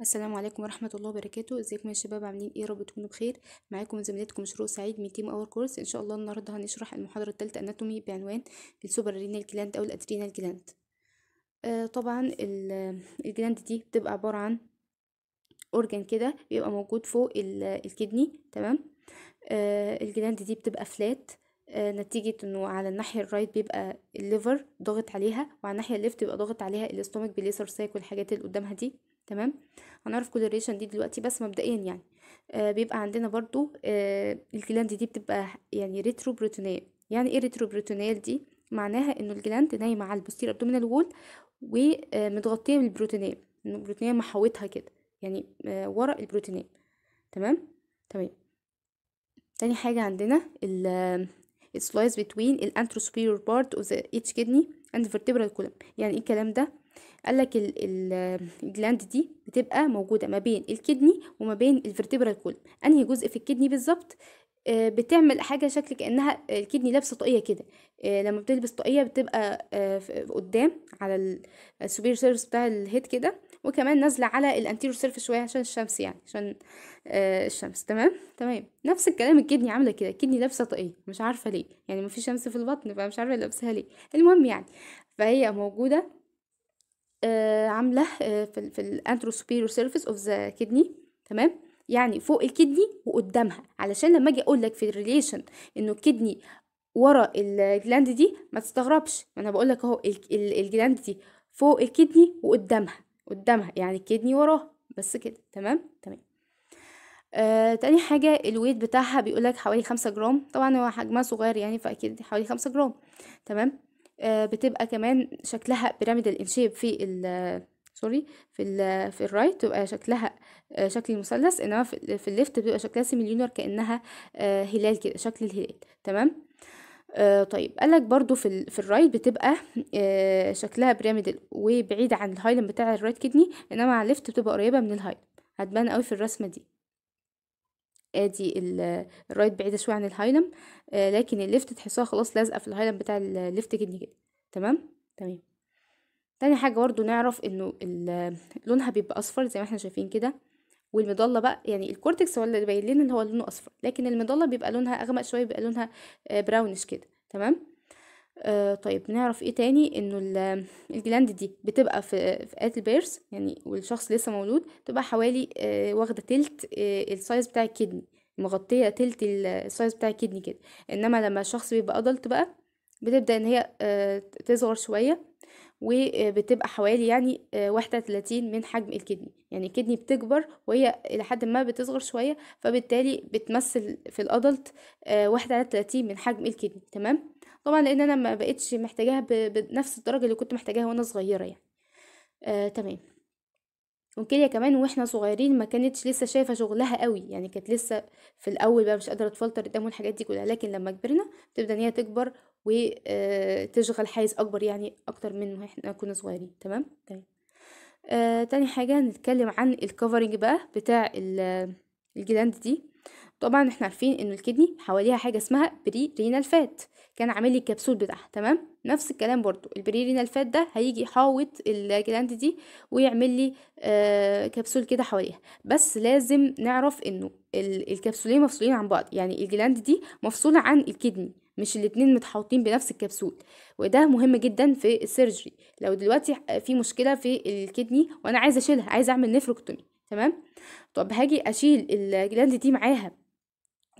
السلام عليكم ورحمة الله وبركاته ازيكم يا شباب عاملين ايه رب تكونوا بخير معاكم زميلتكم شروق سعيد من تيم اور كورس ان شاء الله النهاردة هنشرح المحاضرة التالتة اناتومي بعنوان السوبر رينال جلاند او الادرينال جلاند آه طبعا الجلاند دي بتبقى عبارة عن اورجان كده بيبقى موجود فوق الكدني تمام آه الجلاند دي بتبقى فلات آه نتيجة انه على الناحية الرايت بيبقى الليفر ضاغط عليها وعلى الناحية الليفت بيبقى ضاغط عليها الاستومك بالليسر سايك والحاجات اللي قدامها دي تمام هنعرف كل الريشن دي دلوقتي بس مبدئيا يعني آه بيبقى عندنا برضو آه الجلاند دي بتبقى يعني ريترو بروتونيل يعني ايه ريترو بروتونيل دي معناها انه الجلاند نايمه على البوستير ابدومينال وول ومتغطيه انه البروتونيل محوتها كده يعني آه ورق البروتونيل تمام تمام طيب. تاني حاجه عندنا ال it آه، lies between الانتروسبيرور part of the each kidney and vertebral column يعني ايه الكلام ده قال لك الجلاند دي بتبقى موجوده ما بين الكدني وما بين الفرتبرا كول انهي جزء في الكدني بالظبط آه، بتعمل حاجه شكل كانها الكدني لابسه طاقيه كده آه، لما بتلبس طاقيه بتبقى آه، قدام على السوبر سيرفس بتاع الهيد كده وكمان نازله على الانتيرو سيرفيس شويه عشان الشمس يعني عشان الشمس تمام تمام نفس الكلام الكدني عامله كده الكدني لابسه طاقيه مش عارفه ليه يعني مفيش شمس في البطن فمش عارفه لابسها ليه المهم يعني فهي موجوده آه، عامله آه، في في الانترو سوبيريور سيرفيس اوف ذا كدني تمام يعني فوق الكدني وقدامها علشان لما اجي اقول لك في الريليشن انه الكدني ورا الجلاند دي ما تستغربش انا بقول لك اهو الجلاند دي فوق الكدني وقدامها قدامها يعني الكدني وراها بس كده تمام تمام آه، تاني حاجة الويت بتاعها بيقولك حوالي خمسة جرام طبعا هو حجمها صغير يعني فأكيد حوالي خمسة جرام تمام آه، بتبقى كمان شكلها بيراميدال ان في ال سوري في ال في الرايت بتبقى شكلها آه، شكل المثلث انما في الليفت بتبقى شكلها سيميليونر كانها آه، هلال كده شكل الهلال تمام آه طيب قالك برضو في, ال... في الرايت بتبقى شكلها بيراميدال وبعيدة عن الهايلم بتاع الرايت كدني انما على الليفت بتبقى قريبة من الهايلم هتبان قوي في الرسمة دي ادي الرايت بعيده شويه عن الهايلم آه لكن الليفت تحسوها خلاص لازقه في الهايلم بتاع الليفت كده كده تمام تمام تاني حاجه برده نعرف انه لونها بيبقى اصفر زي ما احنا شايفين كده والمضله بقى يعني الكورتكس هو اللي باين لنا ان هو لونه اصفر لكن المضله بيبقى لونها اغمق شويه بيبقى لونها براونش آه، كده تمام آه طيب نعرف ايه تاني انه الجلاند دي بتبقى في في البيرس يعني والشخص لسه مولود تبقى حوالي آه واخده تلت آه السايز بتاع الكدني مغطيه تلت السايز بتاع الكدني كده انما لما الشخص بيبقى ادلت بقى بتبدا ان هي آه، تصغر شويه وبتبقى حوالي يعني آه، واحدة وتلاتين من حجم الكدني يعني الكدني بتكبر وهي إلى حد ما بتصغر شوية فبالتالي بتمثل في الأدلت آه، واحدة وتلاتين من حجم الكدني تمام طبعا لان انا ما بقتش محتاجاها بنفس الدرجه اللي كنت محتاجاها وانا صغيره يعني آه تمام وكليا كمان واحنا صغيرين ما كانتش لسه شايفه شغلها قوي يعني كانت لسه في الاول بقى مش قادره تفلتر قدام والحاجات دي كلها لكن لما كبرنا بتبدا ان هي تكبر وتشغل آه، حيز اكبر يعني اكتر من احنا كنا صغيرين تمام تمام طيب. آه تاني حاجه هنتكلم عن الكفرنج بقى بتاع الجلاند دي طبعا احنا عارفين ان الكدني حواليها حاجه اسمها بري رينال فات كان عامل لي الكبسول بتاعها تمام نفس الكلام برضو البريرينا فات ده هيجي يحاوط الجلاند دي ويعمل لي آه كبسول كده حواليها بس لازم نعرف انه الكبسولين مفصولين عن بعض يعني الجلاند دي مفصولة عن الكدني مش الاتنين متحوطين بنفس الكبسول وده مهم جدا في السيرجري لو دلوقتي في مشكلة في الكدني وانا عايزة اشيلها عايزة اعمل نفروكتومي تمام طب هاجي اشيل الجلاند دي معاها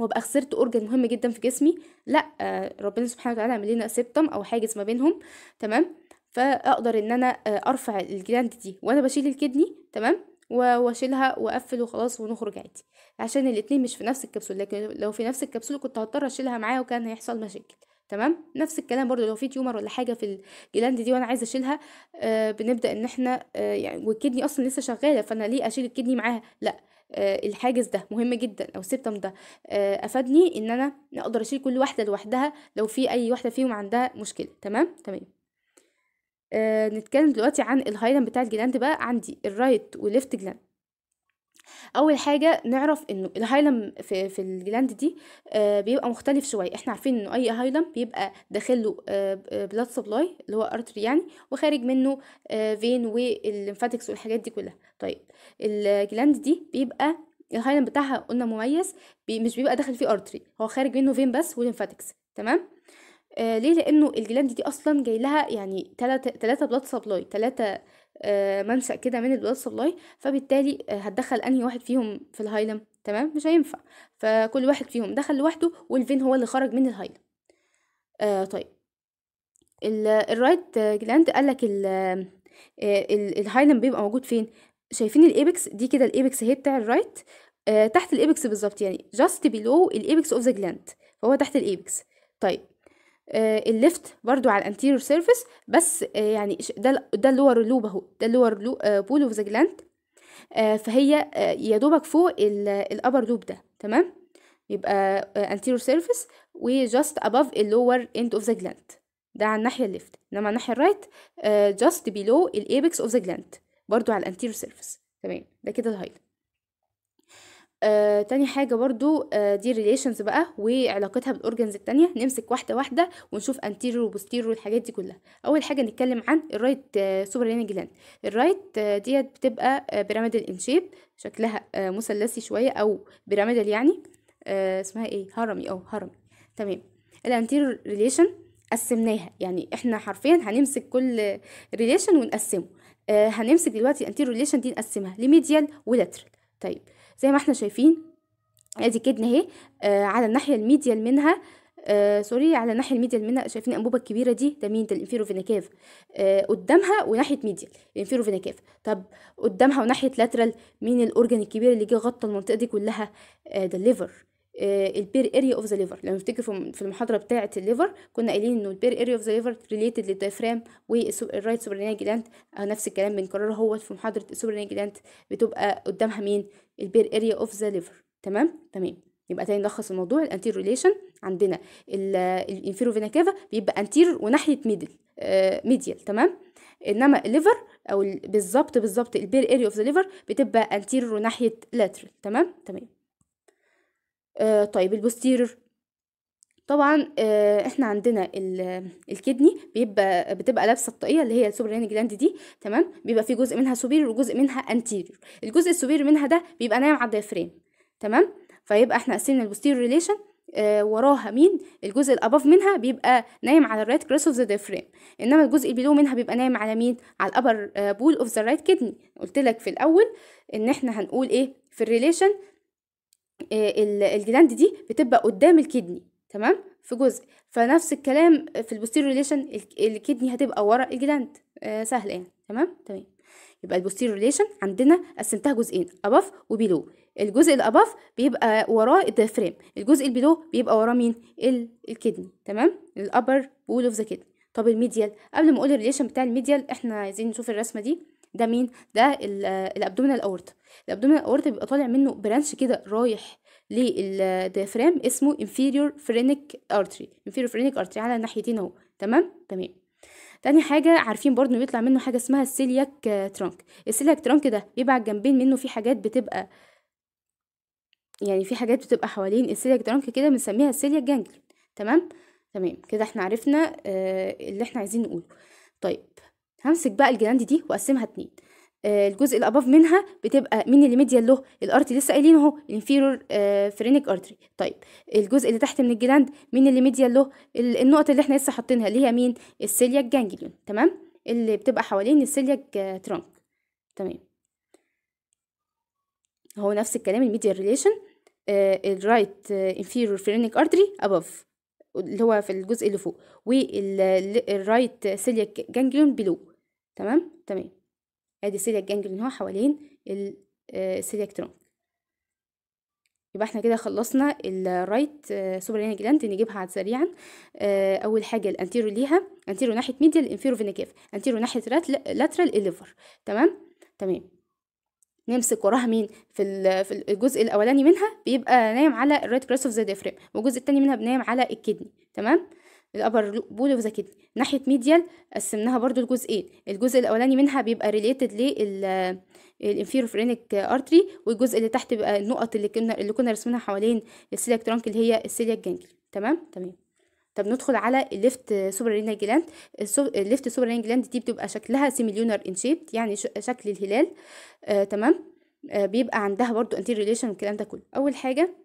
وابقى خسرت اورجن مهم جدا في جسمي لا آه، ربنا سبحانه وتعالى عامل لنا سيبتم او حاجز ما بينهم تمام فاقدر ان انا آه، ارفع الجلاند دي وانا بشيل الكدني تمام واشيلها واقفل وخلاص ونخرج عادي عشان الاتنين مش في نفس الكبسول لكن لو في نفس الكبسول كنت هضطر اشيلها معايا وكان هيحصل مشاكل تمام نفس الكلام برضو لو في تيومر ولا حاجه في الجلاند دي وانا عايزه اشيلها آه بنبدا ان احنا آه يعني والكدني اصلا لسه شغاله فانا ليه اشيل الكدني معاها لا آه، الحاجز ده مهم جدا او السبتم ده آه، افادني ان انا اقدر اشيل كل واحده لوحدها لو في اي واحده فيهم عندها مشكله تمام تمام آه نتكلم دلوقتي عن الهايلاند بتاع الجلاند بقى عندي الرايت وليفت جلاند اول حاجه نعرف انه الهايلم في, في الجلاند دي آه، بيبقى مختلف شويه احنا عارفين انه اي هايلم بيبقى داخله له بلاد سبلاي اللي هو ارتري يعني وخارج منه فين آه، والليمفاتكس والحاجات دي كلها طيب الجلاند دي بيبقى الهايلم بتاعها قلنا مميز بي مش بيبقى داخل فيه ارتري هو خارج منه فين بس وليمفاتكس تمام آه ليه لانه الجلاند دي اصلا جاي لها يعني 3 3 بلاد سبلاي 3 آه، منشأ كده من البلاد سبلاي فبالتالي آه، هتدخل انهي واحد فيهم في الهايلم تمام مش هينفع فكل واحد فيهم دخل لوحده والفين هو اللي خرج من الهايلم آه طيب الرايت جلاند قال لك آه، الهايلم بيبقى موجود فين شايفين الايبكس دي كده الايبكس اهي بتاع الرايت آه تحت الايبكس بالظبط يعني جاست بيلو الايبكس اوف ذا جلاند فهو تحت الايبكس طيب آه، الليفت برضو على الانتيريور سيرفيس بس آه، يعني ده ده اللور لوب اهو ده اللور آه، بول اوف ذا جلاند فهي يا دوبك فوق الابر لوب ده تمام يبقى anterior surface وجاست above اللور end of the gland ده على الناحية الليفت انما على الناحية الرايت جاست بيلو just below ذا of the gland برضو على الانتيريور سيرفيس تمام ده كده الهايلايت آه تاني حاجة برضو آه دي ريليشنز بقى وعلاقتها بالأورجنز التانية نمسك واحدة واحدة ونشوف anterior وبوستيريور والحاجات دي كلها أول حاجة نتكلم عن الرايت آه جلاند الرايت آه ديت بتبقى آه بيراميدال شيب شكلها آه مثلثي شوية أو بيراميدال يعني آه اسمها ايه هرمي أو هرمي تمام الانتيريور ريليشن قسمناها يعني احنا حرفيا هنمسك كل ريليشن ونقسمه آه هنمسك دلوقتي الانتيريور ريليشن دي نقسمها لميديال ولاترال طيب آه زي ما احنا شايفين ادي كدنا اهي آه، على الناحيه الميديال منها آه سوري على الناحيه الميديال منها شايفين الانبوبه الكبيره دي ده مين ده الانفيروفيناكاف آه قدامها وناحيه ميديال الانفيروفيناكاف طب قدامها وناحيه لاترال مين الاورجن الكبير اللي جه غطى المنطقه دي كلها آه ده الليفر البير اريا اوف ذا ليفر لو نفتكر في المحاضره بتاعه الليفر كنا قايلين انه البير اريا اوف ذا ليفر ريليتد للدايفرام والرايت سوبرانيال جلاند نفس الكلام بنكرره هو في محاضره السوبرانيال جلاند بتبقى قدامها مين البير اريا اوف ذا ليفر تمام تمام يبقى تاني نلخص الموضوع الانتير ريليشن عندنا الانفيرو فينا كافا بيبقى انتير وناحيه ميدل آه ميديال تمام انما الليفر او بالظبط بالظبط البير اريا اوف ذا ليفر بتبقى انتير وناحيه لاترال تمام تمام آه، طيب البوستيرور طبعا آه، احنا عندنا الكدني بيبقى بتبقى لابسه الطاقيه اللي هي السوبرين جلاند دي تمام بيبقى في جزء منها سوبير وجزء منها انتيريور الجزء السوبير منها ده بيبقى نايم على الدايفريم تمام فيبقى احنا قسمنا البوستير ريليشن آه وراها مين الجزء الاباف منها بيبقى نايم على الرايت كريس اوف ذا دايفريم انما الجزء البيلو منها بيبقى نايم على مين على الابر بول اوف ذا رايت كدني قلت لك في الاول ان احنا هنقول ايه في الريليشن آه، الجلاند دي بتبقى قدام الكدني تمام في جزء فنفس الكلام في البوستير ريليشن الكدني هتبقى ورا الجلاند آه، سهل سهله يعني تمام تمام يبقى البوستير ريليشن عندنا قسمتها جزئين اباف وبيلو الجزء الاباف بيبقى وراه الدافريم الجزء البيلو بيبقى وراه مين الكدني تمام الابر بول اوف ذا كدني طب الميديال قبل ما اقول الريليشن بتاع الميديال احنا عايزين نشوف الرسمه دي ده مين ده الابدومينال اورتا الابدومينال اورتا بيبقى طالع منه برانش كده رايح للديافرام اسمه inferior phrenic artery inferior phrenic artery على الناحيتين اهو تمام تمام تاني حاجة عارفين برضه بيطلع منه حاجة اسمها السيلياك ترانك السيلياك ترانك ده بيبقى على الجنبين منه في حاجات بتبقى يعني في حاجات بتبقى حوالين السيلياك ترانك كده بنسميها السيلياك جانجل تمام تمام كده احنا عرفنا آه، اللي احنا عايزين نقوله طيب همسك بقى الجراند دي واقسمها اتنين آه، الجزء اللي منها بتبقى مين اللي ميديال له الارتي لسه قايلين اهو الانفيرور آه فرينيك ارتري طيب الجزء اللي تحت من الجلاند مين اللي ميديال له النقط اللي احنا لسه حاطينها اللي هي مين السيلياك جانجليون تمام اللي بتبقى حوالين السيلياك آه ترانك تمام هو نفس الكلام الميديال ريليشن الرايت انفيرور فرينيك ارتري اباف اللي هو في الجزء اللي فوق والرايت سيلياك جانجليون بلو تمام تمام ادي السيلياك من هو حوالين السيلياك آه، ترونك يبقى احنا كده خلصنا الرايت آه، سوبرينيك جلاند نجيبها سريعا آه، اول حاجه الانتيرو ليها انتيرو ناحيه ميديا الانفيرو فينا انتيرو ناحيه لاترال الليفر تمام تمام نمسك وراها مين في في الجزء الاولاني منها بيبقى نايم على الرايت كراس اوف ذا ديفرام والجزء الثاني منها بنايم على الكدني تمام الابر بول اوف ذا كيدني ناحيه ميديال قسمناها برضو لجزئين الجزء الاولاني منها بيبقى ريليتد لل الانفيروفرينيك ارتري والجزء اللي تحت بيبقى النقط اللي كنا اللي كنا رسمينها حوالين السيلياك ترانك اللي هي السيلياك جانجلي تمام تمام طب ندخل على الليفت رينال جلاند الليفت رينال جلاند دي بتبقى شكلها سيميليونر ان شيب يعني شكل الهلال آه تمام آه بيبقى عندها برضو انتير ريليشن الكلام ده كله اول حاجه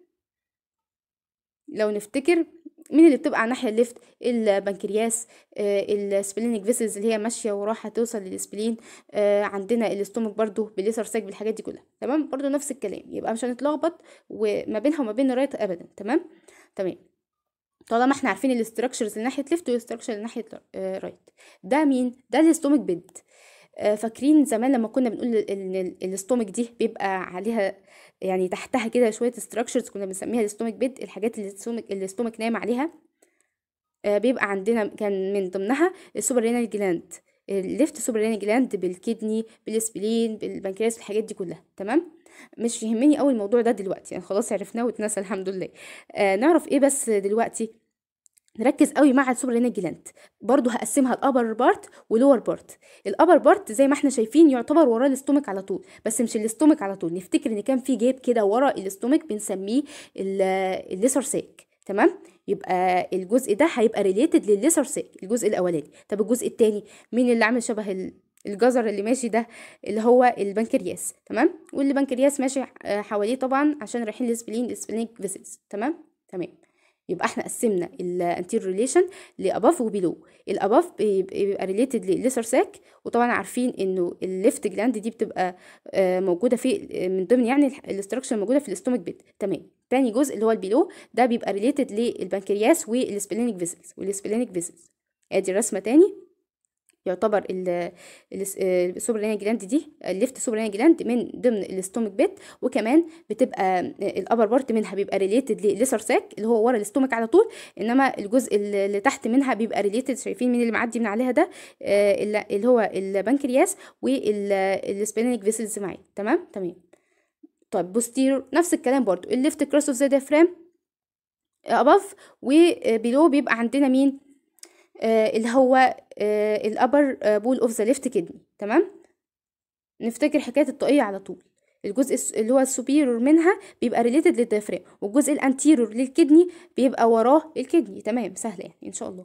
لو نفتكر مين اللي بتبقى على الناحيه الليفت البنكرياس آه، السبلينك فيسلز اللي هي ماشيه وراحة توصل للسبلين آه، عندنا الاستومك برضو باليسر ساك بالحاجات دي كلها تمام برضو نفس الكلام يبقى مش هنتلخبط وما بينها وما بين الرايت ابدا تمام تمام طالما احنا عارفين الاستراكشرز اللي ناحيه ليفت والاستراكشر اللي ناحيه آه، رايت ده مين ده الاستومك بيد آه، فاكرين زمان لما كنا بنقول ان الاستومك دي بيبقى عليها يعني تحتها كده شويه ستراكشرز كنا بنسميها الاستومك بيد الحاجات اللي الاستومك الاستومك نايم عليها آه، بيبقى عندنا كان من ضمنها السوبر رينال جلاند الليفت رينال جلاند بالكدني بالسبلين بالبنكرياس الحاجات دي كلها تمام مش يهمني اول الموضوع ده دلوقتي يعني خلاص عرفناه واتنسى الحمد لله آه نعرف ايه بس دلوقتي نركز قوي مع السوبرينا جلاند برضو هقسمها الابر بارت ولور بارت الابر بارت زي ما احنا شايفين يعتبر وراه الاستومك على طول بس مش الاستومك على طول نفتكر ان كان في جيب كده ورا الاستومك بنسميه الليسر سيك تمام يبقى الجزء ده هيبقى ريليتد للليسر سيك الجزء الاولاني طب الجزء الثاني مين اللي عامل شبه الجزر اللي ماشي ده اللي هو البنكرياس تمام والبنكرياس ماشي آه، حواليه طبعا عشان رايحين للسبلين السبلينك فيسلز تمام تمام يبقى احنا قسمنا above ريليشن لاباف وبيلو الاباف بيبقى ريليتد لليسر ساك وطبعا عارفين انه الليفت جلاند دي بتبقى آه، موجوده في آه، من ضمن يعني الاستراكشر الموجوده في الاستومك بيت تمام تاني جزء اللي هو البيلو ده بيبقى ريليتد للبنكرياس والسبلينيك فيسلز والسبلينيك فيسلز ادي الرسمه تاني يعتبر السوبرانيا جلاند دي الليفت سوبرانيا جلاند من ضمن الاستومك بيت وكمان بتبقى الابر بارت منها بيبقى ريليتد ساك اللي هو ورا الاستومك على طول انما الجزء اللي تحت منها بيبقى ريليتد شايفين مين اللي معدي من عليها ده آه، اللي هو البنكرياس والسبينيك فيسلز معايا تمام تمام طيب بوستيرور نفس الكلام برضو الليفت كروس اوف ذا ديفرام اباف وبيلو بيبقى عندنا مين آه، اللي هو آه، الابر آه، بول اوف ذا ليفت كدني تمام نفتكر حكايه الطاقيه على طول الجزء اللي هو السوبيرور منها بيبقى ريليتد للديافرام والجزء الانتيرور للكدني بيبقى وراه الكدني تمام سهله يعني ان شاء الله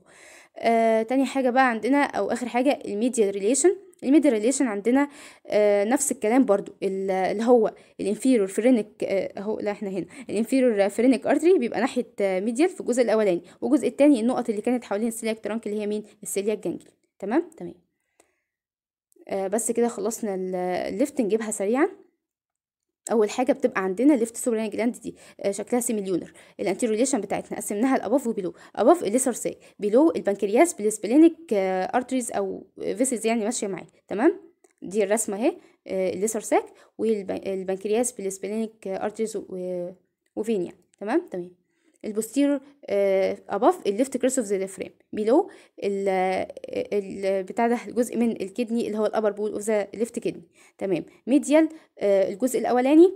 آه تاني حاجة بقى عندنا أو آخر حاجة الميديا ريليشن الميديا ريليشن عندنا آه نفس الكلام برضو اللي هو الانفيرور فرينك اهو لا احنا هنا الانفيرور فرينك ارتري بيبقى ناحية ميديال في الجزء الأولاني والجزء التاني النقط اللي كانت حوالين السيلياك ترانك اللي هي مين السيلياك جانجل تمام تمام آه بس كده خلصنا الليفتنج نجيبها سريعا اول حاجه بتبقى عندنا ليفت سوبراني يعني جلاند دي آه، شكلها سيميليونر الانتيروليشن بتاعتنا قسمناها الاباف وبيلو اباف ساي بيلو البنكرياس بالسبلينيك ارتريز آه، او فيسز يعني ماشيه معاه تمام دي الرسمه اهي الليسر ساك والبنكرياس بالسبلينيك ارتريز وفين يعني تمام تمام البوستيرور اباف الليفت كرس اوف ذا ديفرام بيلو بتاع ده الجزء من الكدني اللي هو الابر بول اوف ذا ليفت كدني تمام ميديال آه، الجزء الاولاني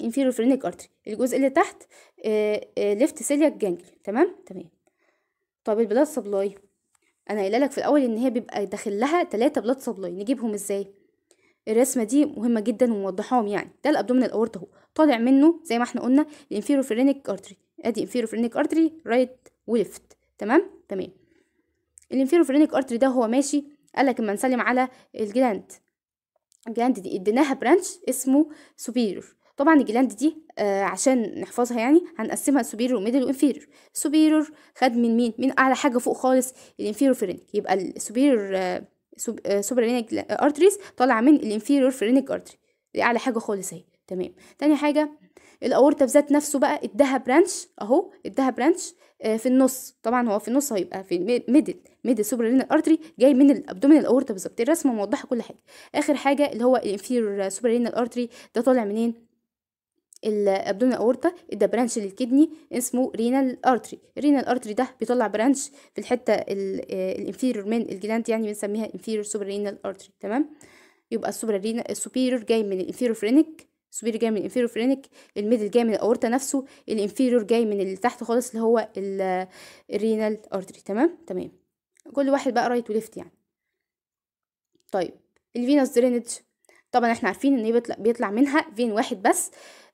inferior phrenic artery الجزء اللي تحت ليفت سيلياك جانجل تمام تمام طب البلاد سبلاي انا قايله لك في الاول ان هي بيبقى داخل لها 3 بلاد سبلاي نجيبهم ازاي الرسمه دي مهمه جدا وموضحاهم يعني ده الابدومينال اورت اهو طالع منه زي ما احنا قلنا الانفيرو فرينيك ارتري ادي انفيرو فرينيك ارتري رايت وليفت تمام تمام الانفيرو فرينيك ارتري ده هو ماشي قال لك اما نسلم على الجلاند الجلاند دي اديناها برانش اسمه سوبيريور طبعا الجلاند دي آه عشان نحفظها يعني هنقسمها سوبيريور وميدل وانفيريور سوبيريور خد من مين من اعلى حاجه فوق خالص الانفيرو فرينيك يبقى السوبيريور آه سوبرينيك ارتريز طالعه من الانفيريور فرينيك ارتري دي اعلى حاجه خالص اهي تمام تاني حاجه الاورطه بذات نفسه بقى اداها برانش اهو اداها برانش آه، في النص طبعا هو في النص هيبقى في ميدل ميدل رينال ارتري جاي من الابدومين الاورطه بالظبط الرسمه موضحه كل حاجه اخر حاجه اللي هو الانفير رينال ارتري ده طالع منين الابدومين الاورطة ادى برانش للكدني اسمه رينال ارتري رينال ارتري ده بيطلع برانش في الحته الانفيرور آه، من الجلاند يعني بنسميها انفيرور سوبر رينال ارتري تمام يبقى السوبر رينال السوبيرور جاي من الانفيرور فرينيك السوبيريور جاي من الانفيريور فرينك الميدل جاي من الاورتا نفسه الانفيريور جاي من اللي تحت خالص اللي هو الرينال ارتري تمام تمام كل واحد بقى رايت وليفت يعني طيب الفينوس درينج طبعا احنا عارفين ان بيطلع, بيطلع منها فين واحد بس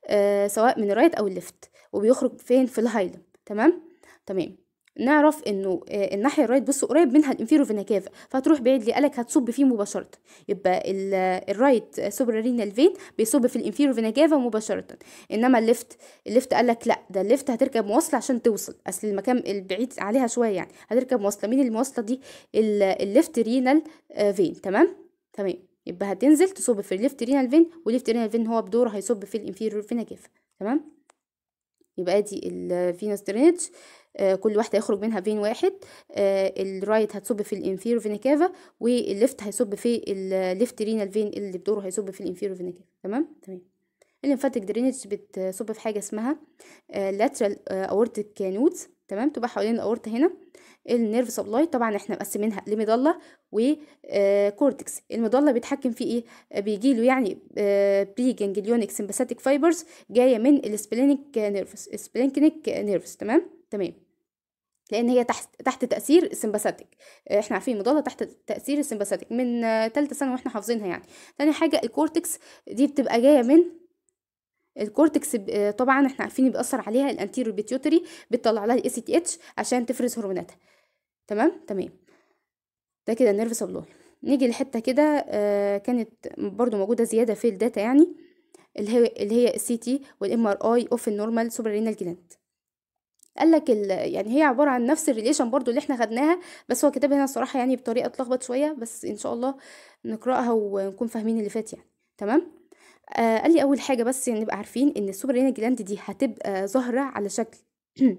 آه سواء من الرايت او الليفت وبيخرج فين في الهايلم تمام تمام نعرف انه آه، الناحيه الرايت بص قريب منها الانفيرو فينا كافا فتروح بعيد لي قالك هتصب فيه مباشره يبقى آه، الرايت آه، سوبرارينال فين بيصب في الانفيرو فينا كافا مباشره انما الليفت الليفت قالك لا ده الليفت هتركب مواصله عشان توصل اصل المكان البعيد عليها شويه يعني هتركب مواصله مين المواصله دي الليفت رينال فين تمام تمام يبقى هتنزل تصب في الليفت رينال فين والليفت رينال فين هو بدوره هيصب في الانفيرو فينا كافا تمام يبقى ادي الفينوس درينج آه، كل واحدة يخرج منها فين واحد آه، الرايت هتصب في الانفيرو فينا كافا والليفت هيصب في الليفت رينال فين اللي بدوره هيصب في الانفيرو فينا كافا تمام تمام الليمفاتيك درينج بتصب في حاجة اسمها لاترال اورتيك nodes تمام تبقى حوالين الاورطه هنا النيرف سبلاي طبعا احنا مقسمينها لمضله وكورتكس آه، المضله بيتحكم في ايه بيجي له يعني بري جانجليونيك سمباثيك فايبرز جايه من السبلينيك نيرفس سبلينكنيك نيرفس تمام تمام لان هي تحت تحت تاثير السمباثيك آه، احنا عارفين المضاده تحت تاثير السمباثيك من ثالثه ثانوي واحنا حافظينها يعني تاني حاجه الكورتكس دي بتبقى جايه من الكورتكس آه، طبعا احنا عارفين بيأثر عليها الانتيرو بيتيوتري بتطلع لها الاي سي تي اتش عشان تفرز هرموناتها تمام تمام ده كده النيرف سبلاي نيجي لحته كده آه، كانت برضو موجوده زياده في الداتا يعني اللي هي السي تي والام ار اي اوف النورمال رينال جلاند قال لك يعني هي عباره عن نفس الريليشن برضو اللي احنا خدناها بس هو كتبها هنا الصراحه يعني بطريقه اتلخبط شويه بس ان شاء الله نقراها ونكون فاهمين اللي فات يعني تمام آه قال لي اول حاجه بس نبقى عارفين ان السوبرينا جلاند دي هتبقى ظاهره على شكل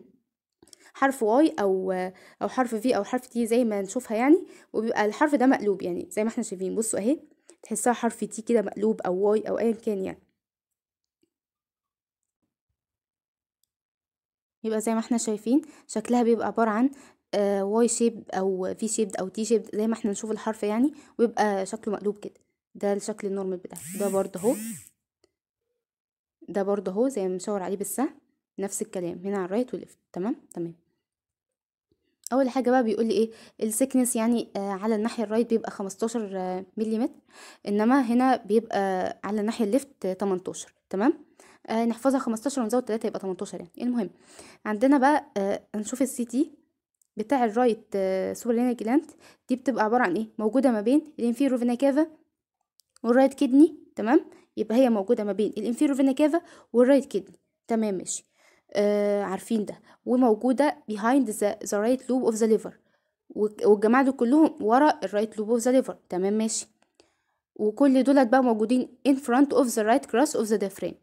حرف واي او او حرف في او حرف تي زي ما نشوفها يعني وبيبقى الحرف ده مقلوب يعني زي ما احنا شايفين بصوا اهي تحسها حرف تي كده مقلوب او واي او ايا كان يعني يبقى زي ما احنا شايفين شكلها بيبقى عبارة عن آه، واي شيب او في شيب او تي شيب زي ما احنا نشوف الحرف يعني ويبقى شكله مقلوب كده ده الشكل النورمال بتاعه ده برضه اهو ده برضه اهو زي ما بنشاور عليه بالسهم نفس الكلام هنا على الرايت والليفت تمام تمام اول حاجه بقى بيقول لي ايه السكنس يعني آه على الناحيه الرايت بيبقى 15 آه ملم انما هنا بيبقى على الناحيه الليفت 18 تمام آه، نحفظها 15 ونزود 3 يبقى 18 يعني إيه المهم عندنا بقى آه هنشوف السي تي بتاع الرايت آه سوبرلينا جلاند دي بتبقى عباره عن ايه موجوده ما بين الانفيرو فينا كافا والرايت كدني تمام يبقى هي موجوده ما بين الانفيرو فينا كافا والرايت كدني تمام ماشي آه عارفين ده وموجوده بيهايند ذا رايت لوب اوف ذا ليفر والجماعه دول كلهم ورا الرايت لوب اوف ذا ليفر تمام ماشي وكل دولت بقى موجودين in front of the right crust of the diaphragm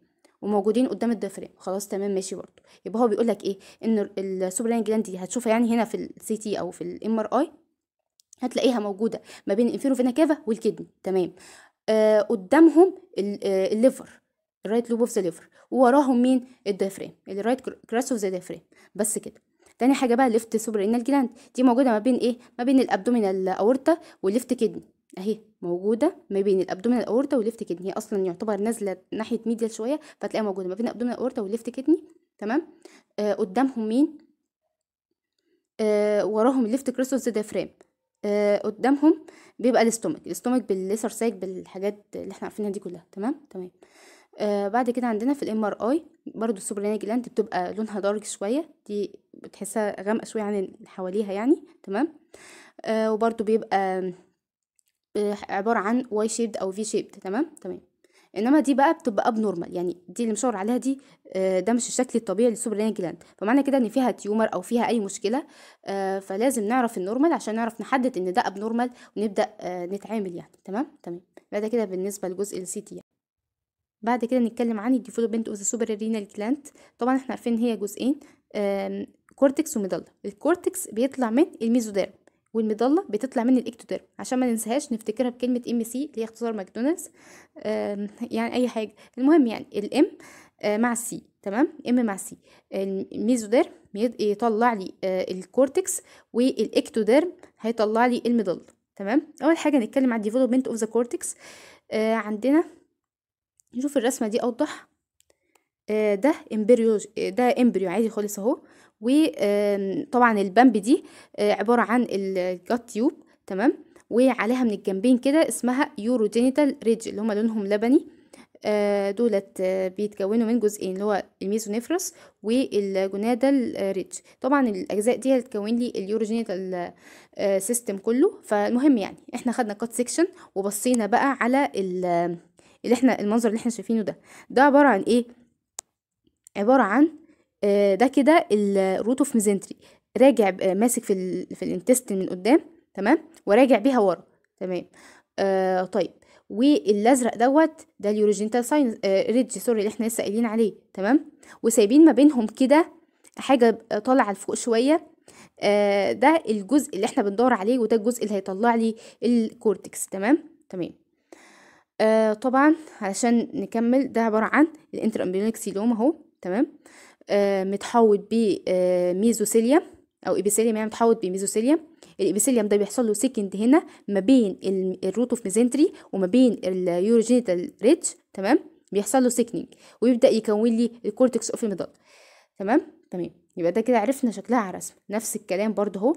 وموجودين قدام الدفرين خلاص تمام ماشي برضو يبقى هو بيقول لك ايه ان السوبرلاين جلاند دي هتشوفها يعني هنا في السي تي او في الام ار اي هتلاقيها موجوده ما بين الانفيروفينا كافا والكدني تمام آه قدامهم آه، الليفر الرايت لوب اوف ذا ليفر ووراهم مين الدفرين الرايت كراس اوف ذا ديافرام بس كده تاني حاجه بقى ليفت سوبرينال جلاند دي موجوده ما بين ايه ما بين الابدومينال اورتا والليفت كدني اهي موجوده ما بين الابدومينال اورتا والليفت كدني هي اصلا يعتبر نازله ناحيه ميديال شويه فتلاقيها موجوده ما بين الابدومينال اورتا والليفت كدني تمام آه قدامهم مين آه وراهم الليفت كريستوس ديافرام آه قدامهم بيبقى الاستومك الاستومك بالليسر سايك بالحاجات اللي احنا عارفينها دي كلها تمام تمام آه بعد كده عندنا في الام ار اي برضه السوبرانيك جلاند بتبقى لونها دارك شويه دي بتحسها غامقه شويه عن اللي حواليها يعني تمام آه وبرضو بيبقى آه، عباره عن واي شيبد او في شيبد تمام تمام انما دي بقى بتبقى اب نورمال يعني دي اللي مشاور عليها دي آه، ده مش الشكل الطبيعي للسوبرانيان جلاند فمعنى كده ان فيها تيومر او فيها اي مشكله آه، فلازم نعرف النورمال عشان نعرف نحدد ان ده اب نورمال ونبدا نتعامل يعني تمام تمام ده كده بالنسبه لجزء السي تي يعني. بعد كده نتكلم عن الديفلوبمنت اوف ذا سوبر رينال جلاند طبعا احنا عارفين ان هي جزئين كورتكس وميدلا الكورتكس بيطلع من الميزوديرم والمضله بتطلع من الاكتوديرم عشان ما ننساهاش نفتكرها بكلمه ام سي اللي هي اختصار ماكدونالدز يعني اي حاجه المهم يعني الام آه، مع السي تمام ام مع السي الميزوديرم يطلع لي آه، الكورتكس والاكتوديرم هيطلع لي المضله تمام اول حاجه نتكلم عن الديفلوبمنت اوف ذا كورتكس عندنا نشوف الرسمه دي اوضح آه، ده امبريو ده امبريو عادي خالص اهو وطبعا البامب دي آه، عبارة عن الجات تيوب تمام وعليها من الجنبين كده اسمها يوروجينيتال ريدج اللي هما لونهم لبني آه، دولت آه، بيتكونوا من جزئين اللي هو الميزونيفرس والجونادال ريدج طبعا الاجزاء دي هتكون لي اليوروجينيتال سيستم كله فالمهم يعني احنا خدنا كات سيكشن وبصينا بقى على اللي احنا المنظر اللي احنا شايفينه ده ده عباره عن ايه عباره عن آه، ده كده الروت اوف ميزنتري راجع آه، ماسك في في الانتستين من قدام تمام وراجع بيها ورا تمام آه طيب والازرق دوت ده اليوريجينتال ساينس آه ريدج سوري اللي احنا لسه قايلين عليه تمام وسايبين ما بينهم كده حاجه آه، طالعه لفوق شويه آه ده الجزء اللي احنا بندور عليه وده الجزء اللي هيطلع لي الكورتكس تمام تمام آه طبعا علشان نكمل ده عباره عن الانترامبيونيك سيلوم اهو تمام آه، متحوط بميزوسيليا آه، او ايبيثيليوم يعني متحوط بميزوسيليم الابيثيليوم ده بيحصل له سيكند هنا ما بين الروت اوف ميزنتري وما بين اليوروجينيتال ريتش تمام بيحصل له سيكنج ويبدا يكون لي الكورتكس اوف الميدل تمام تمام يبقى ده كده عرفنا شكلها على رسم نفس الكلام برده اهو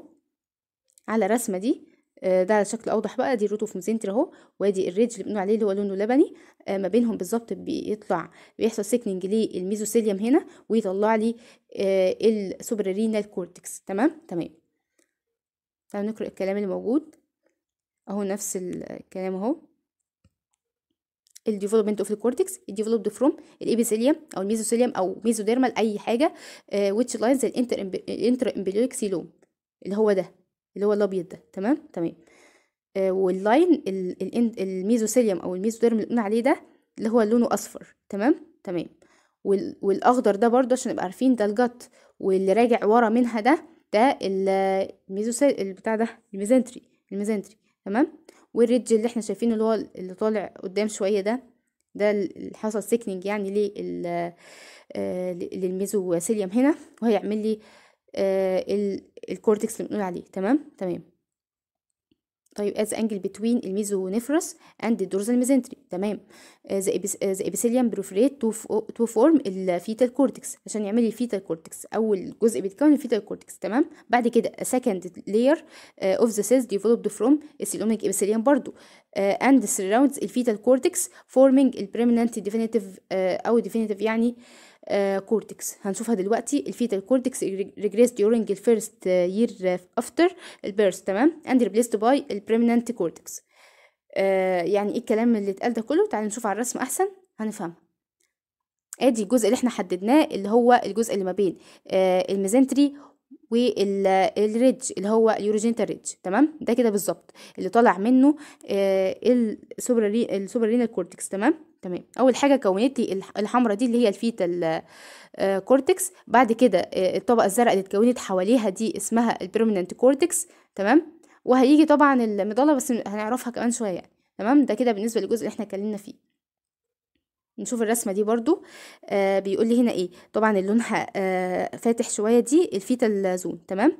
على الرسمه دي آه، ده على شكل اوضح بقى دي روتو فومزنتر اهو وادي الريدج اللي بنقول عليه اللي هو لونه لبني آه، ما بينهم بالظبط بيطلع بيحصل سيكنج للميزوثيليوم هنا ويطلع لي آه، السوبرارينال كورتكس تمام تمام تعالوا نقرا الكلام اللي موجود اهو نفس الكلام اهو الديفلوبمنت اوف الكورتكس الديفلوبد فروم الابيثيليوم او الميزوسيليوم او ميزوديرمال اي حاجه ويتش لاينز الانتر امبليوليك اللي هو ده اللي هو الابيض ده تمام تمام آه واللاين الميزوسيليوم او الميزوديرم اللي قلنا عليه ده اللي هو لونه اصفر تمام تمام والاخضر ده برضه عشان نبقى عارفين ده الجت واللي راجع ورا منها ده ده الميزوسيل البتاع ده الميزنتري الميزنتري تمام والريدج اللي احنا شايفينه اللي هو اللي طالع قدام شويه ده ده اللي حصل سيكنج يعني آه، للميزوسيليوم هنا وهيعمل لي آه، الكورتكس اللي بنقول عليه تمام تمام طيب as angle between الميزونيفرس and the dorsal mesentery تمام the آه، آه، epithelium proliferate to form الفيتال كورتكس عشان يعمل الفيتال كورتكس اول جزء بيتكون الفيتال كورتكس تمام بعد كده a second layer آه، of the cells developed from السيلوميك epithelium برضو and surrounds الفيتال كورتكس forming البريمننت definitive او definitive يعني uh, كورتكس آه، هنشوفها دلوقتي الفيتال كورتكس ريجريس during الفيرست يير افتر البيرث تمام اند ريبليست باي البريمننت كورتكس يعني ايه الكلام اللي اتقال ده كله تعالى نشوف على الرسم احسن هنفهمها ادي الجزء اللي احنا حددناه اللي هو الجزء اللي ما بين آه الميزنتري والريدج اللي هو اليوروجينتال ريدج تمام ده كده بالظبط اللي طالع منه آه السوبرالينال كورتكس تمام تمام اول حاجه كونت لي الحمراء دي اللي هي الفيتال كورتكس آه، بعد كده آه، الطبقه الزرقاء اللي اتكونت حواليها دي اسمها البروميننت كورتكس تمام وهيجي طبعا المضله بس هنعرفها كمان شويه يعني تمام ده كده بالنسبه للجزء اللي احنا اتكلمنا فيه نشوف الرسمة دي برضو آه بيقول لي هنا ايه طبعا اللونها آه فاتح شوية دي الفيتال زون تمام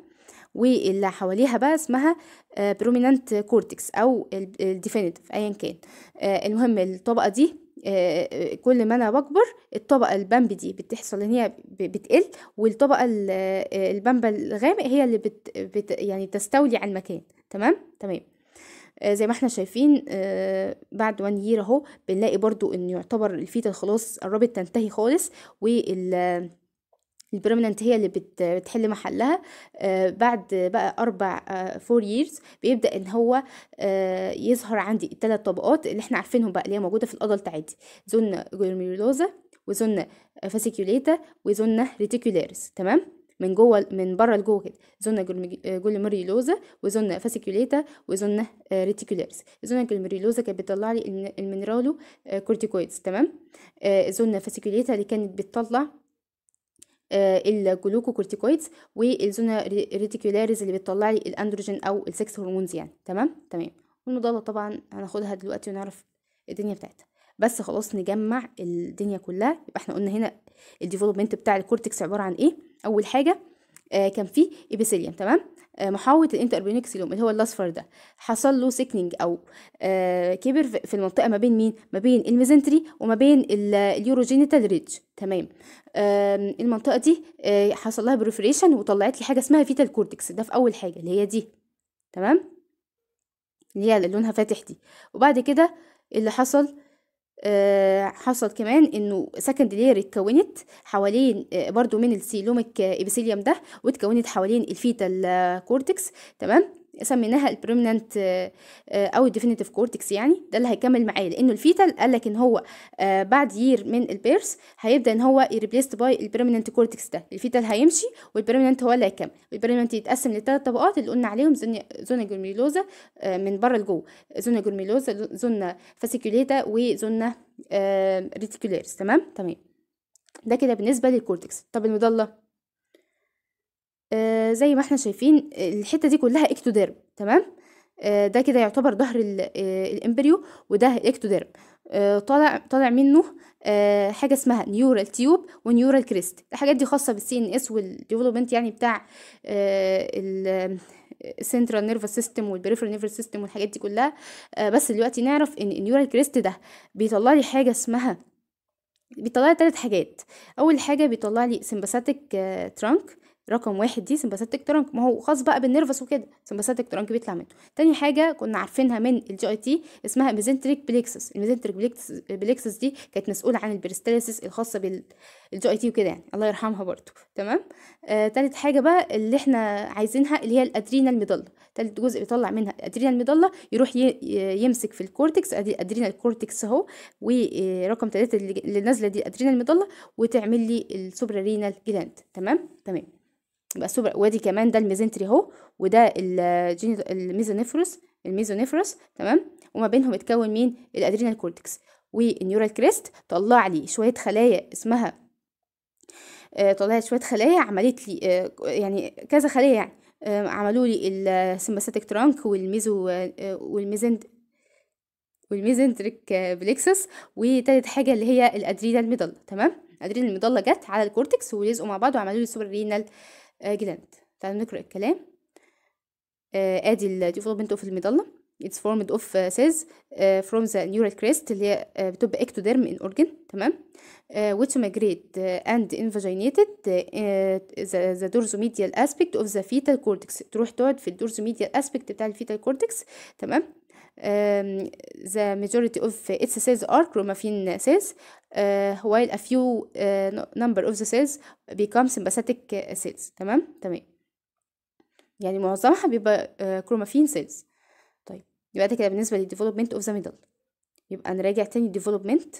واللي حواليها بقى اسمها آه برومينانت كورتكس او الديفينيتف ايا كان آه المهم الطبقة دي آه،, آه كل ما انا بكبر الطبقة البامب دي بتحصل ان هي بتقل والطبقة آه، البامبة الغامق هي اللي بت, بت يعني بتستولي على المكان تمام تمام آه، زي ما احنا شايفين آه، بعد وان يير اهو بنلاقي برضو ان يعتبر الفيتال خلاص قربت تنتهي خالص وال البرمننت هي اللي بت بتحل محلها آه، بعد بقى اربع فور ييرز بيبدا ان هو يظهر عندي الثلاث طبقات اللي احنا عارفينهم بقى اللي هي موجوده في الادلت عادي زون جلوميرولوزا وزون فاسيكيوليتا وزون ريتيكولاريس تمام من جوه من بره لجوه كده زونه جلوميريلوزا وزونه فاسيكوليتا وزونه ريتيكولارس الزونه جلوميريلوزا كانت بتطلع لي المينرالو آه، كورتيكويدز تمام الزونه آه، فاسيكوليتا اللي كانت بتطلع آه، الجلوكوكورتيكويدز والزونه ريتيكولاريز اللي بتطلع لي الاندروجين او السكس هرمونز يعني تمام تمام والمضادة طبعا هناخدها دلوقتي ونعرف الدنيا بتاعتها بس خلاص نجمع الدنيا كلها يبقى احنا قلنا هنا الديفلوبمنت بتاع الكورتكس عباره عن ايه اول حاجه آه كان فيه ايبيثيليوم تمام آه محوط الانتربيونيك سيلوم اللي هو الاصفر ده حصل له سيكنينج او آه كبر في المنطقه ما بين مين ما بين الميزنتري وما بين اليوروجينيتال ريدج تمام آه المنطقه دي آه حصل لها بروفريشن وطلعت لي حاجه اسمها فيتال كورتكس ده في اول حاجه اللي هي دي تمام اللي هي لونها فاتح دي وبعد كده اللي حصل آه، حصل كمان انه سكند لير اتكونت حوالين آه، برضو من السيلوميك ابيثيليوم آه، ده واتكونت حوالين الفيتال كورتكس تمام سميناها البريمننت آه، او الديفينيتيف كورتكس يعني ده اللي هيكمل معايا لانه الفيتال قال لك ان هو آه، بعد يير من البيرس هيبدا ان هو ريبليست باي البريمننت كورتكس ده الفيتال هيمشي والبريمننت هو اللي هيكمل والبرمننت يتقسم لثلاث طبقات اللي قلنا عليهم زون جرميلوزا آه، من بره لجوه زون جرميلوزا زون فاسيكوليتا وزون ريتيكولاريس تمام تمام ده كده بالنسبه للكورتكس طب المضله آه، زي ما احنا شايفين الحته دي كلها اكتوديرم تمام آه، ده كده يعتبر ظهر الامبريو آه، وده اكتوديرم طالع طالع منه حاجه اسمها نيورال تيوب ونيورال كريست الحاجات دي خاصه بالسي ان اس والديفلوبمنت يعني بتاع آه السنترال نيرفس سيستم والبريفرال نيرفس سيستم والحاجات دي كلها بس دلوقتي نعرف ان النيورال كريست ده بيطلع لي حاجه اسمها بيطلع لي ثلاث حاجات اول حاجه بيطلع لي سمباثيك ترانك رقم واحد دي سمباثيتك ترانك ما هو خاص بقى بالنرفس وكده سمباثيتك ترانك بيطلع منه تاني حاجه كنا عارفينها من الجي اي تي اسمها ميزنتريك بليكسس الميزنتريك بليكسس دي كانت مسؤوله عن البريستاليسيس الخاصه بالجي اي تي وكده يعني الله يرحمها برضو تمام آه تالت حاجه بقى اللي احنا عايزينها اللي هي الادرينال ميدلا تالت جزء بيطلع منها الادرينال ميدلا يروح يمسك في الكورتكس ادي الادرينال كورتكس اهو ورقم آه، ثلاثة اللي نازله دي الادرينال ميدلا وتعمل لي السوبرارينال جلاند تمام تمام يبقى السوبر وادي كمان ده الميزنتري اهو وده الميزونيفروس الميزونيفروس تمام وما بينهم اتكون مين الادرينال كورتكس والنيورال كريست طلع لي شويه خلايا اسمها آه طلع لي شويه خلايا عملت لي آه، يعني كذا خليه يعني آه، عملوا لي السمباثيك ترانك والميزو آه، والميزنت والميزنتريك بليكسس وتالت حاجه اللي هي الادرينال ميدل تمام ادرينال ميدل جت على الكورتكس ولزقوا مع بعض وعملوا لي سوبر رينال آه gland تعالوا نقرأ الكلام ادي الديفلوبمنت اوف الميدالا اتس فورمد اوف سيلز from the neural crest اللي هي uh, بتبقى ectoderm in organ تمام which migrate and invaginated the, the dorsomedial aspect of the fetal cortex تروح تقعد في الدورزوميديال aspect بتاع الفيتال كورتكس تمام um, the majority of its cells are chromaffin cells uh, while a few uh, number of the cells become sympathetic آه، cells تمام تمام يعني معظمها بيبقى كرومافين cells طيب يبقى ده كده بالنسبه للديفلوبمنت اوف ذا ميدل يبقى نراجع تاني الديفلوبمنت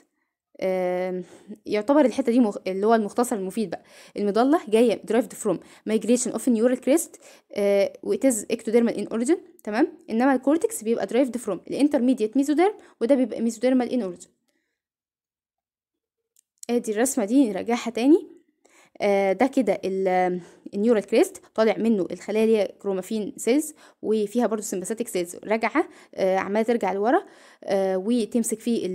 يعتبر الحته دي مخ... اللي هو المختصر المفيد بقى المضله جايه derived from migration of neural crest uh, which is ectodermal in origin تمام انما الكورتكس بيبقى derived from الانترميديت ميزوديرم وده بيبقى ميزوديرمال in origin ادي الرسمة دي نراجعها تاني آه، ده كده النيورال كريست طالع منه الخلايا اللي هي كرومافين سيلز وفيها برضو سمباثيك سيلز راجعه آه، عماله ترجع لورا آه، وتمسك فيه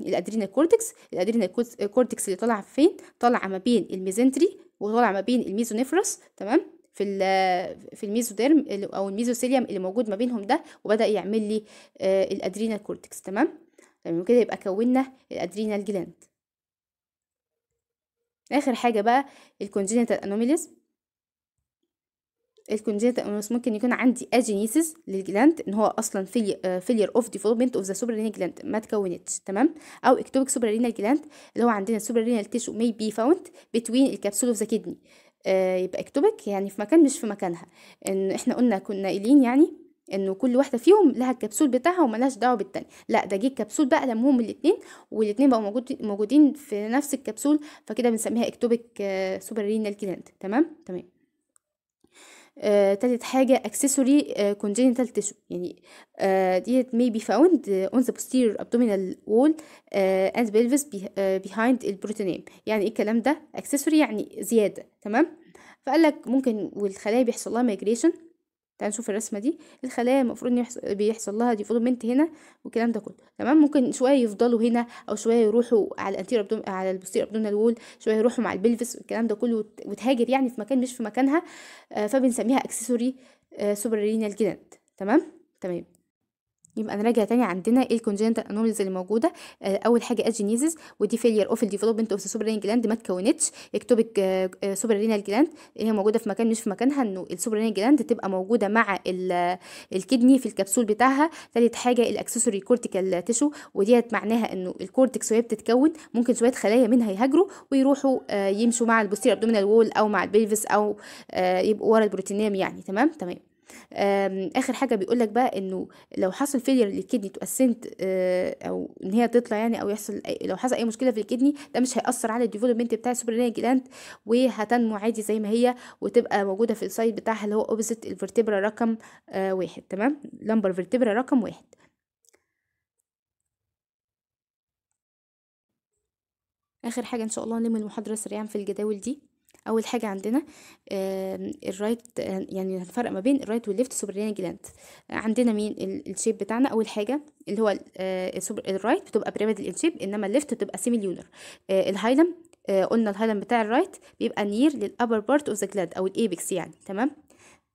الادرينال كورتكس الادرينال كورتكس اللي طالعه فين طالعه ما بين الميزنتري وطالعه ما بين الميزونيفرس تمام في في الميزوديرم او الميزوسيليوم اللي موجود ما بينهم ده وبدا يعمل لي الادرينال كورتكس تمام تمام كده يبقى كوننا الادرينال جلاند اخر حاجه بقى الكونجنتال انوميليز الكونجنتال انوميليز ممكن يكون عندي اجينيسيس للجلاند ان هو اصلا في آه، فيلير اوف ديفلوبمنت اوف ذا سوبرالينال جلاند ما تكونتش تمام او اكتوبك سوبرالينال جلاند اللي هو عندنا السوبرالينال تيشو مي بي فاوند بتوين الكبسول اوف ذا كدني يبقى اكتوبك يعني في مكان مش في مكانها ان احنا قلنا كنا قايلين يعني انه كل واحده فيهم لها الكبسول بتاعها وملهاش دعوه بالتانية لا ده جه الكبسول بقى لمهم الاثنين والاثنين بقوا موجود موجودين في نفس الكبسول فكده بنسميها اكتوبيك سوبر رينال جلاند تمام تمام آه، تالت حاجة اكسسوري كونجينيتال تيشو يعني آه، ديت may be found on the posterior abdominal wall آه، and pelvis آه، behind البروتينيم يعني ايه الكلام ده اكسسوري يعني زيادة تمام فقال لك ممكن والخلايا بيحصل لها migration تعال نشوف الرسمه دي الخلايا المفروض يحصل بيحصل لها ديفلوبمنت هنا والكلام ده كله تمام ممكن شويه يفضلوا هنا او شويه يروحوا على الانتير أبدوم... على البوستير ابدومينال وول شويه يروحوا مع البلفس والكلام ده كله وتهاجر يعني في مكان مش في مكانها آه، فبنسميها اكسسوري رينال جلاند تمام تمام يبقى نراجع تاني عندنا ايه الكونجنتال انوميز اللي موجوده آه اول حاجه اجينيزيس ودي فيلير اوف الديفلوبمنت اوف رينال جلاند ما اتكونتش اكتوبيك آه رينال آه، جلاند هي موجوده في مكان مش في مكانها انه رينال جلاند تبقى موجوده مع الكدني آه، في الكبسول بتاعها ثالث حاجه الاكسسوري كورتيكال تيشو وديت معناها انه الكورتكس وهي بتتكون ممكن شويه خلايا منها يهاجروا ويروحوا آه يمشوا مع البوستير ابدومينال وول او مع البيلفس او آه، يبقوا ورا البروتينام يعني تمام تمام اخر حاجه بيقول لك بقى انه لو حصل فيلير للكدني تؤسنت او ان هي تطلع يعني او يحصل لو حصل اي مشكله في الكدني ده مش هياثر على الديفلوبمنت بتاع السوبرانيال جلاند وهتنمو عادي زي ما هي وتبقى موجوده في السايد بتاعها اللي هو اوبزيت الفرتبرا رقم آه، واحد تمام لمبر فيرتبرا رقم واحد اخر حاجه ان شاء الله نلم المحاضره سريعا في الجداول دي اول حاجه عندنا الرايت يعني هنفرق ما بين الرايت والليفت سوبرينيان جلاند عندنا مين الشيب بتاعنا اول حاجه اللي هو الرايت آه، بتبقى بيراميدال الشيب انما الليفت بتبقى ليونر آه، الهايلم آه، قلنا الهايلم بتاع الرايت بيبقى نير للابر بارت اوف ذا جلاند او الايبكس يعني تمام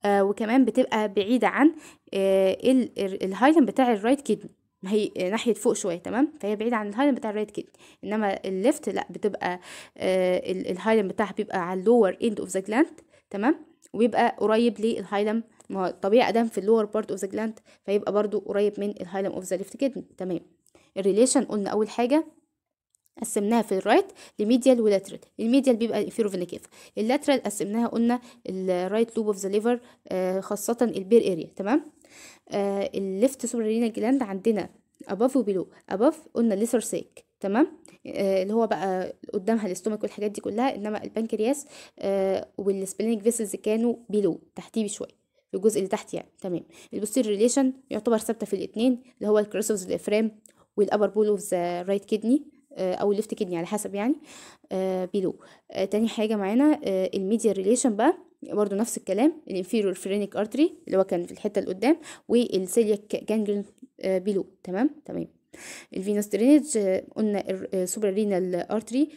وكمان بتبقى بعيده عن الهايلم بتاع الرايت كدني هي ناحيه فوق شويه تمام فهي بعيده عن الهايلاين بتاع الرايت كيدني انما الليفت لا بتبقى آه، الهايلاين بتاعها بيبقى على اللور اند اوف ذا جلاند تمام ويبقى قريب للهايلم ما طبيعي ادم في اللور بارت اوف ذا جلاند فيبقى برضو قريب من الهايلم اوف ذا ليفت كدني تمام الريليشن قلنا اول حاجه قسمناها في الرايت لميديال ولاترال الميديال بيبقى الانفيرو فينا كيف اللاترال قسمناها قلنا الرايت لوب اوف ذا ليفر خاصه البير اريا تمام آه، الليفت سوبرالينا جلاند عندنا اباف وبيلو اباف قلنا الليسر سيك تمام آه، اللي هو بقى قدامها الاستومك والحاجات دي كلها انما البنكرياس والسبلينك آه، والسبلينيك فيسلز كانوا بيلو تحتيه بشويه في الجزء اللي تحت يعني تمام البوستير ريليشن يعتبر ثابته في الاثنين اللي هو الكروس اوف الافرام والابر بول اوف ذا رايت كدني او الليفت كدني على حسب يعني آه بيلو تاني حاجه معانا الميديا ريليشن بقى برضو نفس الكلام الانفيرور فرينيك ارتري اللي هو كان في الحته اللي قدام والسيليك جانجل آه، بيلو تمام تمام الفينوس درينج آه، قلنا السوبر آه، رينال ارتري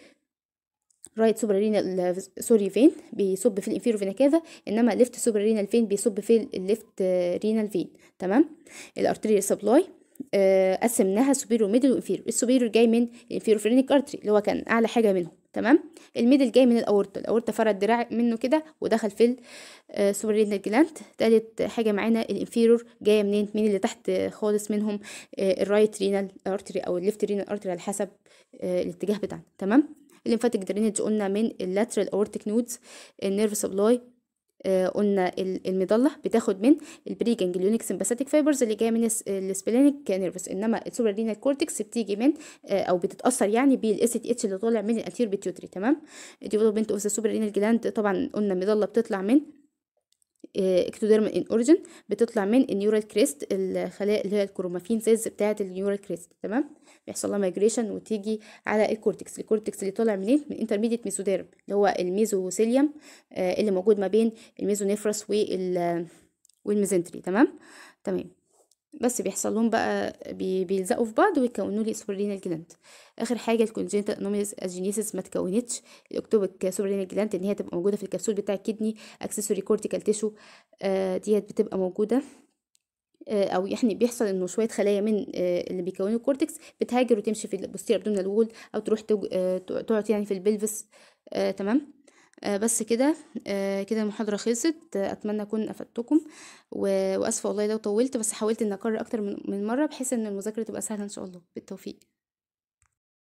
رايت سوبر رينال سوري فين بيصب في الانفيرو فينا كذا انما ليفت سوبر رينال فين بيصب في الليفت رينال فين تمام الارتري سبلاي قسمناها سوبيرو ميدل وانفيرو السوبيرو جاي من الانفيرو فرينيك ارتري اللي هو كان اعلى حاجه منهم تمام الميدل جاي من الاورطه الاورطه فرد الدراع منه كده ودخل في السوبرينال آه، جلاند تالت حاجه معانا الانفيرور جايه منين من اللي تحت خالص منهم آه، الرايت رينال ارتري او الليفت رينال ارتري على حسب آه، الاتجاه بتاعنا تمام الليمفاتيك درينج قلنا من اللاترال اورتيك نودز النيرف سبلاي آه، قلنا المظله بتاخد من البري جانجليونيك سمباثيك فايبرز اللي جايه من السبلينيك نيرفس انما السوبر رينال كورتكس بتيجي من آه، او بتتاثر يعني بالاس تي اتش اللي طالع من الانتير بيتيوتري تمام ديفلوبمنت اوف ذا سوبر رينال جلاند طبعا قلنا المظله بتطلع من اكتوديرم ان اوريجن بتطلع من النيورال كريست الخلايا اللي هي الكرومافين سيلز بتاعه النيورال كريست تمام بيحصل لها مايجريشن وتيجي على الكورتكس الكورتكس اللي طالع منين من انترميديت ميزوديرم اللي هو الميزوسيليوم آه، اللي موجود ما بين الميزونيفرس وال آه، والميزنتري تمام تمام بس بيحصل لهم بقى بي بيلزقوا في بعض ويكونوا لي سوبرينال جلاند اخر حاجه الكونجنتال انوميز اجينيسيس ما تكونتش الاكتوبك سوبرينال جلاند ان هي تبقى موجوده في الكبسول بتاع الكدني اكسسوري كورتيكال تيشو آه ديت بتبقى موجوده آه، او يعني بيحصل انه شويه خلايا من آه، اللي بيكونوا الكورتكس بتهاجر وتمشي في البوستير ابدومينال وول او تروح آه، تقعد يعني في البلفس آه تمام آه، بس كده آه، كده المحاضرة خلصت أتمنى أكون أفدتكم وأسفة والله لو طولت بس حاولت إن أكرر أكتر من مرة بحيث إن المذاكرة تبقى سهلة إن شاء الله بالتوفيق